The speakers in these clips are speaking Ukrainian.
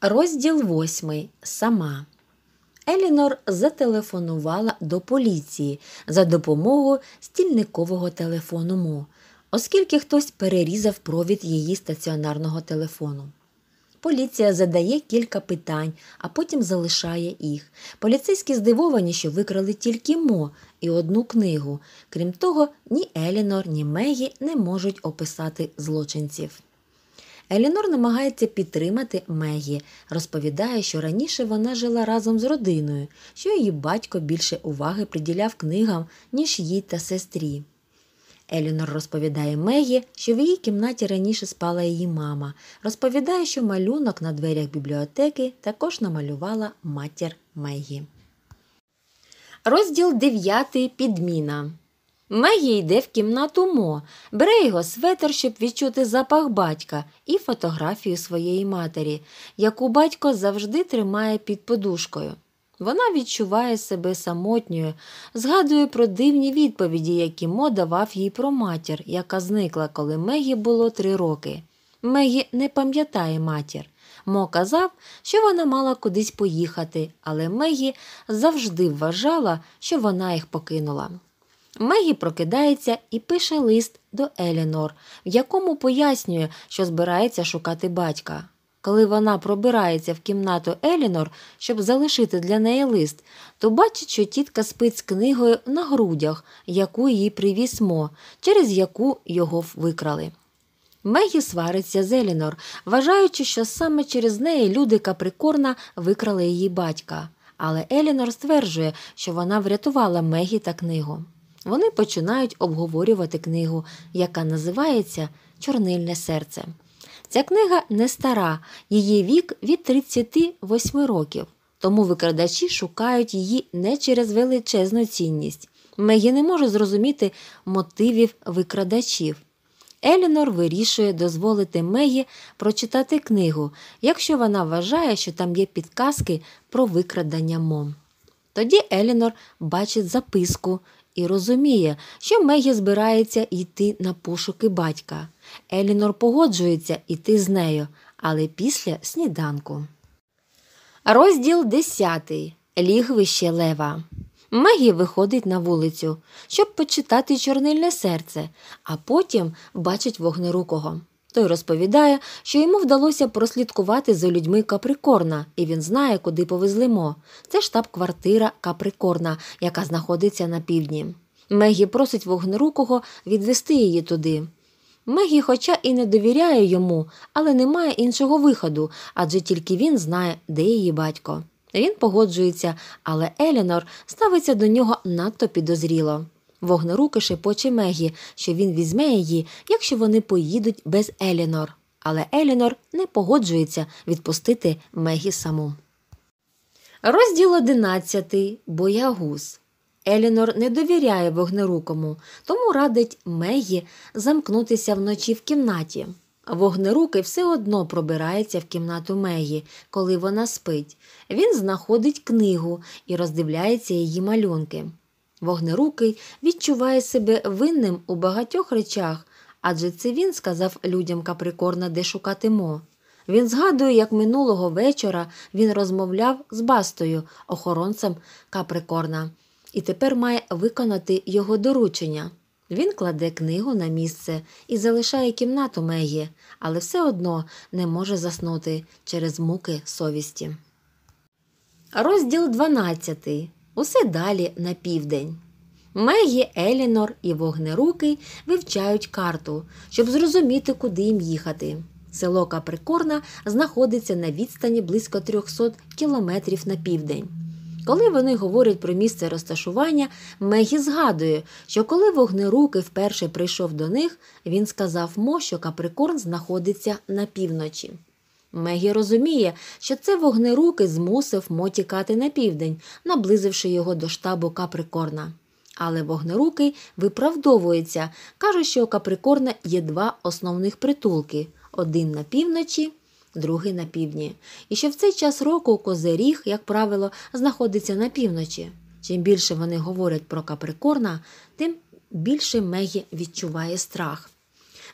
Розділ восьмий. Сама. Елінор зателефонувала до поліції за допомогою стільникового телефону Мо, оскільки хтось перерізав провід її стаціонарного телефону. Поліція задає кілька питань, а потім залишає їх. Поліцейські здивовані, що викрали тільки Мо і одну книгу. Крім того, ні Елінор, ні Мегі не можуть описати злочинців. Елінор намагається підтримати Мегі, розповідає, що раніше вона жила разом з родиною, що її батько більше уваги приділяв книгам, ніж їй та сестрі. Елінор розповідає Мегі, що в її кімнаті раніше спала її мама. Розповідає, що малюнок на дверях бібліотеки також намалювала матір Мегі. Розділ 9. Підміна. Мегі йде в кімнату Мо, бере його светер, щоб відчути запах батька, і фотографію своєї матері, яку батько завжди тримає під подушкою. Вона відчуває себе самотньою, згадує про дивні відповіді, які Мо давав їй про матір, яка зникла, коли Мегі було три роки. Мегі не пам'ятає матір. Мо казав, що вона мала кудись поїхати, але Мегі завжди вважала, що вона їх покинула. Мегі прокидається і пише лист до Елінор, в якому пояснює, що збирається шукати батька. Коли вона пробирається в кімнату Елінор, щоб залишити для неї лист, то бачить, що тітка спить з книгою на грудях, яку їй привіз Мо, через яку його викрали. Мегі свариться з Елінор, вважаючи, що саме через неї люди каприкорна викрали її батька. Але Елінор стверджує, що вона врятувала Мегі та книгу вони починають обговорювати книгу, яка називається Чорнильне серце. Ця книга не стара, її вік від 38 років, тому викрадачі шукають її не через величезну цінність. Мегі не може зрозуміти мотивів викрадачів. Елінор вирішує дозволити Мегі прочитати книгу, якщо вона вважає, що там є підказки про викрадання мом. Тоді Елінор бачить записку, і розуміє, що Мегі збирається йти на пошуки батька. Елінор погоджується йти з нею, але після сніданку. Розділ 10. Лігвище Лева. Мегі виходить на вулицю, щоб почитати чорнильне серце, а потім бачить вогнерукого. Той розповідає, що йому вдалося прослідкувати за людьми Каприкорна, і він знає, куди повезли Мо. Це штаб-квартира Каприкорна, яка знаходиться на півдні. Мегі просить вогнерукого відвести її туди. Мегі, хоча і не довіряє йому, але не має іншого виходу, адже тільки він знає, де її батько. Він погоджується, але Елінор ставиться до нього надто підозріло. Вогнеруки шепоче Мегі, що він візьме її, якщо вони поїдуть без Елінор. Але Елінор не погоджується відпустити Мегі саму. Розділ 11. Боягуз. Елінор не довіряє вогнерукому, тому радить Мегі замкнутися вночі в кімнаті. Вогнеруки все одно пробирається в кімнату Мегі, коли вона спить. Він знаходить книгу і роздивляється її малюнки. Вогнерукий відчуває себе винним у багатьох речах, адже це він сказав людям Каприкорна, де шукати мо. Він згадує, як минулого вечора він розмовляв з бастою, охоронцем Каприкорна, і тепер має виконати його доручення. Він кладе книгу на місце і залишає кімнату Мегі, але все одно не може заснути через муки совісті. Розділ 12 усе далі на південь. Мегі, Елінор і Вогнерукий вивчають карту, щоб зрозуміти, куди їм їхати. Село Каприкорна знаходиться на відстані близько 300 кілометрів на південь. Коли вони говорять про місце розташування, Мегі згадує, що коли вогнеруки вперше прийшов до них, він сказав Мо, що Каприкорн знаходиться на півночі. Мегі розуміє, що це вогнеруки змусив Мо тікати на південь, наблизивши його до штабу Каприкорна. Але вогнерукий виправдовується, каже, що у Каприкорна є два основних притулки один на півночі, другий на півдні. І що в цей час року козиріг, як правило, знаходиться на півночі. Чим більше вони говорять про Каприкорна, тим більше Мегі відчуває страх.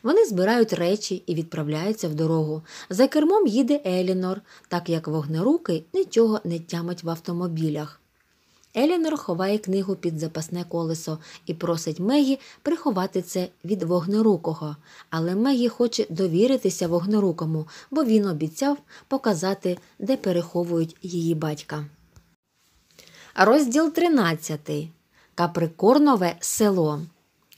Вони збирають речі і відправляються в дорогу. За кермом їде Елінор, так як вогнеруки нічого не тямить в автомобілях. Елінор ховає книгу під запасне колесо і просить Мегі приховати це від вогнерукого. Але Мегі хоче довіритися вогнерукому, бо він обіцяв показати, де переховують її батька. Розділ 13. Каприкорнове село.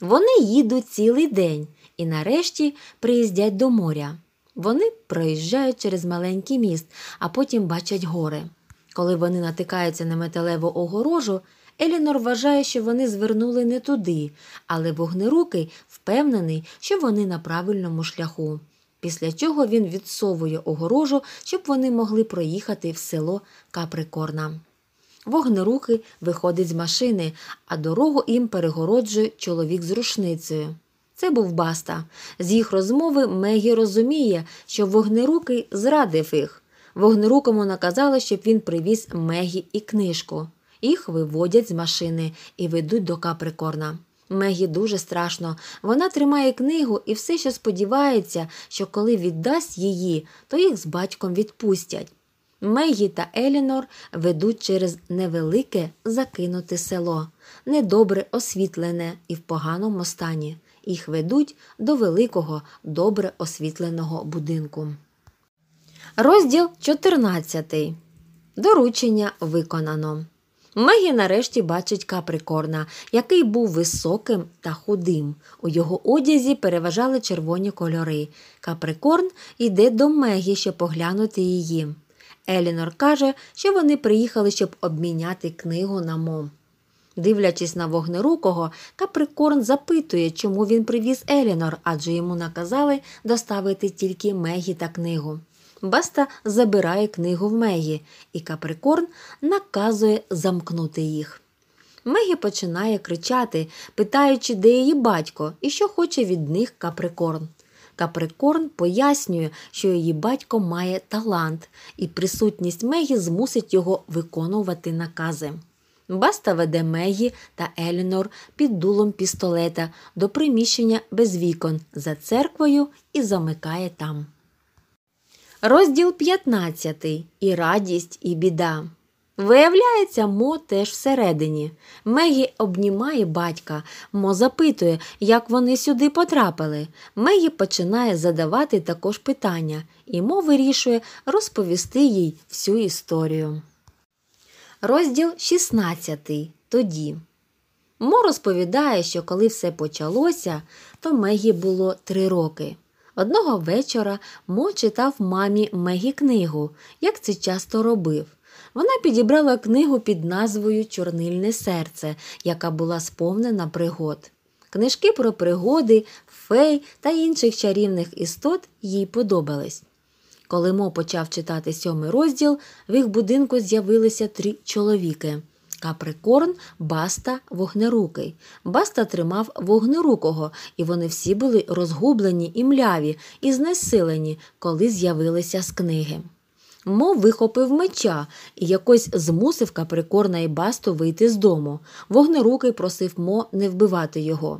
Вони їдуть цілий день і нарешті приїздять до моря. Вони проїжджають через маленький міст, а потім бачать гори. Коли вони натикаються на металеву огорожу, Елінор вважає, що вони звернули не туди, але вогнерукий впевнений, що вони на правильному шляху. Після чого він відсовує огорожу, щоб вони могли проїхати в село Каприкорна. Вогнеруки виходить з машини, а дорогу їм перегороджує чоловік з рушницею. Це був баста. З їх розмови Мегі розуміє, що вогнеруки зрадив їх. Вогнерукому наказали, щоб він привіз Мегі і книжку. Їх виводять з машини і ведуть до каприкорна. Мегі дуже страшно. Вона тримає книгу і все ще сподівається, що коли віддасть її, то їх з батьком відпустять. Мегі та Елінор ведуть через невелике закинуте село, недобре освітлене і в поганому стані. Їх ведуть до великого добре освітленого будинку. Розділ 14. Доручення виконано. Мегі нарешті бачить каприкорна, який був високим та худим. У його одязі переважали червоні кольори. Каприкорн йде до Мегі, щоб поглянути її. Елінор каже, що вони приїхали, щоб обміняти книгу на мом. Дивлячись на вогнерукого, Каприкорн запитує, чому він привіз Елінор, адже йому наказали доставити тільки Мегі та книгу. Баста забирає книгу в Мегі, і Каприкорн наказує замкнути їх. Мегі починає кричати, питаючи, де її батько і що хоче від них Каприкорн. Каприкорн пояснює, що її батько має талант, і присутність Мегі змусить його виконувати накази. Баста веде Мегі та Елінор під дулом пістолета до приміщення без вікон за церквою і замикає там. Розділ 15. І радість, і біда. Виявляється, Мо теж всередині. Мегі обнімає батька, Мо запитує, як вони сюди потрапили. Мегі починає задавати також питання, і Мо вирішує розповісти їй всю історію. Розділ 16. Тоді. Мо розповідає, що коли все почалося, то Мегі було три роки. Одного вечора Мо читав мамі Мегі книгу, як це часто робив. Вона підібрала книгу під назвою Чорнильне серце, яка була сповнена пригод. Книжки про пригоди, фей та інших чарівних істот їй подобались. Коли Мо почав читати сьомий розділ, в їх будинку з'явилися три чоловіки. Каприкорн, баста, вогнерукий. Баста тримав вогнерукого, і вони всі були розгублені і мляві, і знесилені, коли з'явилися з книги. Мов вихопив меча і якось змусив каприкорна і басту вийти з дому. Вогнерукий просив Мо не вбивати його.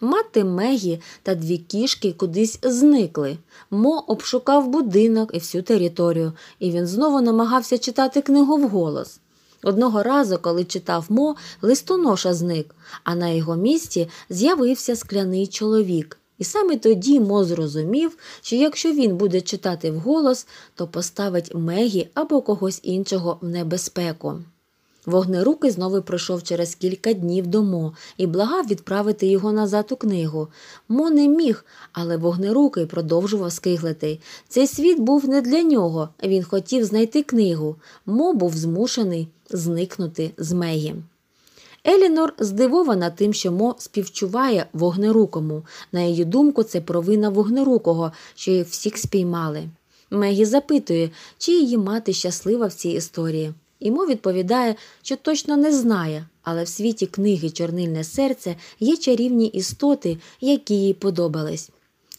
Мати Мегі та дві кішки кудись зникли. Мо обшукав будинок і всю територію, і він знову намагався читати книгу вголос. Одного разу, коли читав Мо, листоноша зник, а на його місці з'явився скляний чоловік. І саме тоді Мо зрозумів, що якщо він буде читати вголос, то поставить Мегі або когось іншого в небезпеку. Вогнеруки знову пройшов через кілька днів до Мо і благав відправити його назад у книгу. Мо не міг, але вогнеруки продовжував скиглити. Цей світ був не для нього, він хотів знайти книгу. Мо був змушений зникнути з Мегі. Елінор здивована тим, що Мо співчуває вогнерукому. На її думку, це провина вогнерукого, що їх всіх спіймали. Мегі запитує, чи її мати щаслива в цій історії. І Мо відповідає, що точно не знає, але в світі книги Чорнильне серце є чарівні істоти, які їй подобались.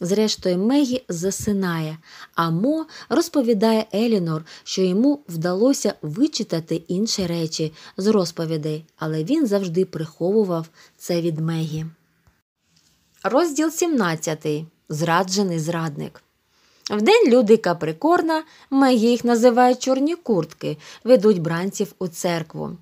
Зрештою, Мегі засинає, а Мо розповідає Елінор, що йому вдалося вичитати інші речі з розповідей, але він завжди приховував це від Мегі. Розділ 17. Зраджений зрадник. Вдень люди Каприкорна, Мегі їх називають чорні куртки, ведуть бранців у церкву.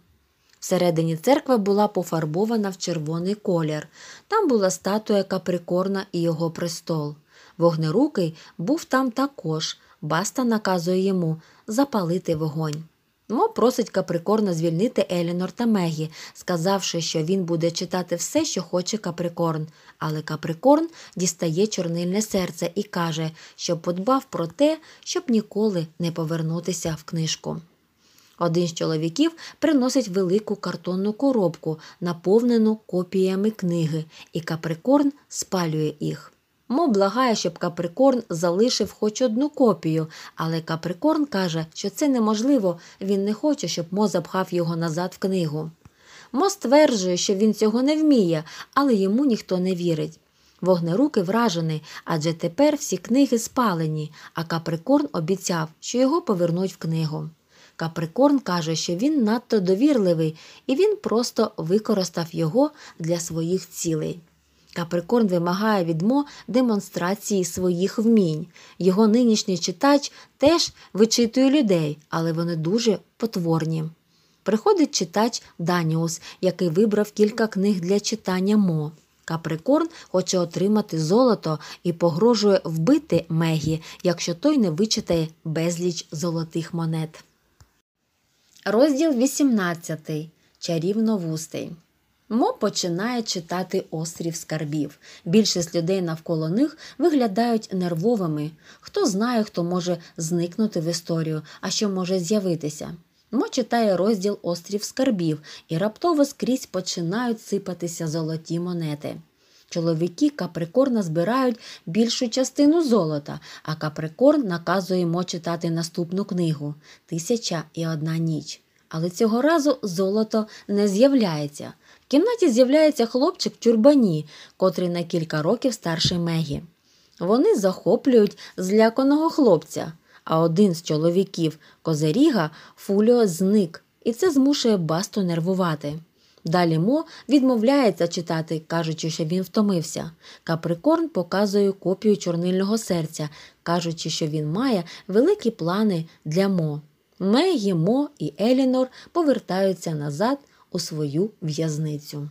Всередині церква була пофарбована в червоний колір. Там була статуя Каприкорна і його престол. Вогнерукий був там також. Баста наказує йому запалити вогонь. Мо ну, просить Каприкорна звільнити Елінор та Мегі, сказавши, що він буде читати все, що хоче Каприкорн. Але Каприкорн дістає чорнильне серце і каже, що подбав про те, щоб ніколи не повернутися в книжку. Один з чоловіків приносить велику картонну коробку, наповнену копіями книги, і Каприкорн спалює їх. Мо благає, щоб Каприкорн залишив хоч одну копію, але Каприкорн каже, що це неможливо, він не хоче, щоб Мо запхав його назад в книгу. Мо стверджує, що він цього не вміє, але йому ніхто не вірить. Вогнеруки вражені, адже тепер всі книги спалені, а Каприкорн обіцяв, що його повернуть в книгу. Каприкорн каже, що він надто довірливий і він просто використав його для своїх цілей. Каприкорн вимагає від Мо демонстрації своїх вмінь. Його нинішній читач теж вичитує людей, але вони дуже потворні. Приходить читач Даніус, який вибрав кілька книг для читання Мо. Каприкорн хоче отримати золото і погрожує вбити Мегі, якщо той не вичитає безліч золотих монет. Розділ 18. Чарівновустий. Мо починає читати острів скарбів. Більшість людей навколо них виглядають нервовими. Хто знає, хто може зникнути в історію, а що може з'явитися. Мо читає розділ острів скарбів, і раптово скрізь починають сипатися золоті монети. Чоловіки Каприкорна збирають більшу частину золота, а Каприкорн наказує йому читати наступну книгу Тисяча і одна ніч. Але цього разу золото не з'являється. В кімнаті з'являється хлопчик в тюрбані, котрий на кілька років старший Мегі. Вони захоплюють зляканого хлопця, а один з чоловіків Козиріга Фуліо зник, і це змушує басту нервувати. Далі Мо відмовляється читати, кажучи, що він втомився. Каприкорн показує копію чорнильного серця, кажучи, що він має великі плани для Мо. Мегі, Мо і Елінор повертаються назад у свою в'язницю.